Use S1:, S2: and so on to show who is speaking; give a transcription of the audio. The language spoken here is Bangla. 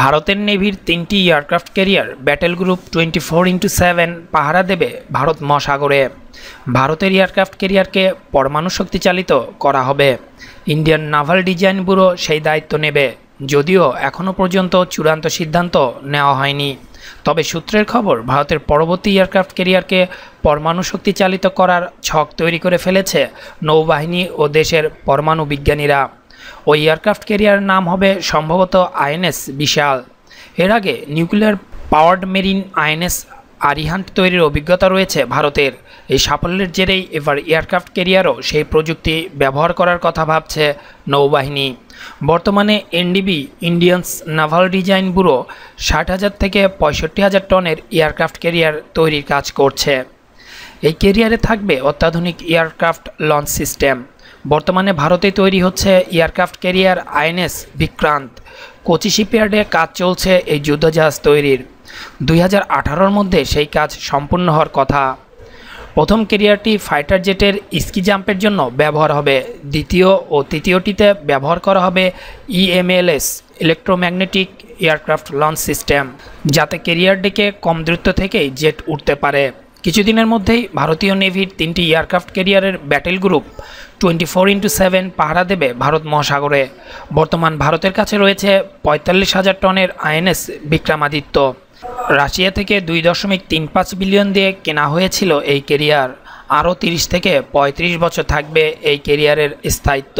S1: ভারতের নেভির তিনটি aircraft carrier battle group twenty four into seven পাহারা দেবে ভারত মহাসাগরে ভারতের এয়ারক্রাফট ক্যারিয়ারকে পরমাণু শক্তিচালিত করা হবে ইন্ডিয়ান নাভাল ডিজাইন ব্যুরো সেই দায়িত্ব নেবে যদিও এখনও পর্যন্ত চূড়ান্ত সিদ্ধান্ত নেওয়া হয়নি তবে সূত্রের খবর ভারতের পরবর্তী এয়ারক্রাফট ক্যারিয়ারকে পরমাণু শক্তি চালিত করার ছক তৈরি করে ফেলেছে নৌবাহিনী ও দেশের পরমাণু বিজ্ঞানীরা ওই এয়ারক্রাফট কেরিয়ার নাম হবে সম্ভবত আইএনএস বিশাল এর আগে nuclear powered marine INS Arihant তৈরির অভিজ্ঞতা রয়েছে ভারতের এই সাফল্যের জেরেই এবার এয়ারক্রাফট কেরিয়ারও সেই প্রযুক্তি ব্যবহার করার কথা ভাবছে নৌবাহিনী বর্তমানে NDB Indians naval design bureau ষাট হাজার থেকে পঁয়ষট্টি হাজার টনের এয়ারক্রাফট কেরিয়ার তৈরির কাজ করছে এই কেরিয়ারে থাকবে অত্যাধুনিক এয়ারক্রাফট লঞ্চ সিস্টেম বর্তমানে ভারতে তৈরি হচ্ছে aircraft carrier INS Vikrant Kochi শিপইয়ার্ডে কাজ চলছে এই যুদ্ধজাহাজ তৈরির দুই হাজার মধ্যে সেই কাজ সম্পূর্ণ হওয়ার কথা প্রথম কেরিয়ারটি ফাইটার জেটের স্কি জাম্পের জন্য ব্যবহার হবে দ্বিতীয় ও তৃতীয়টিতে ব্যবহার করা হবে EMLS electromagnetic aircraft launch system যাতে কেরিয়ার ডেকে কম দূরত্ব থেকেই জেট উঠতে পারে কিছুদিনের মধ্যেই ভারতীয় নেভির তিনটি এয়ারক্রাফট ক্যারিয়ারের battle group twenty four into seven পাহারা দেবে ভারত মহাসাগরে বর্তমান ভারতের কাছে রয়েছে পঁয়তাল্লিশ হাজার টনের আইএনএস বিক্রমাদিত্য রাশিয়া থেকে দুই দশমিক তিন পাঁচ বিলিয়ন দিয়ে কেনা হয়েছিল এই কেরিয়ার আরও তিরিশ থেকে ৩৫ বছর থাকবে এই কেরিয়ারের স্থায়িত্ব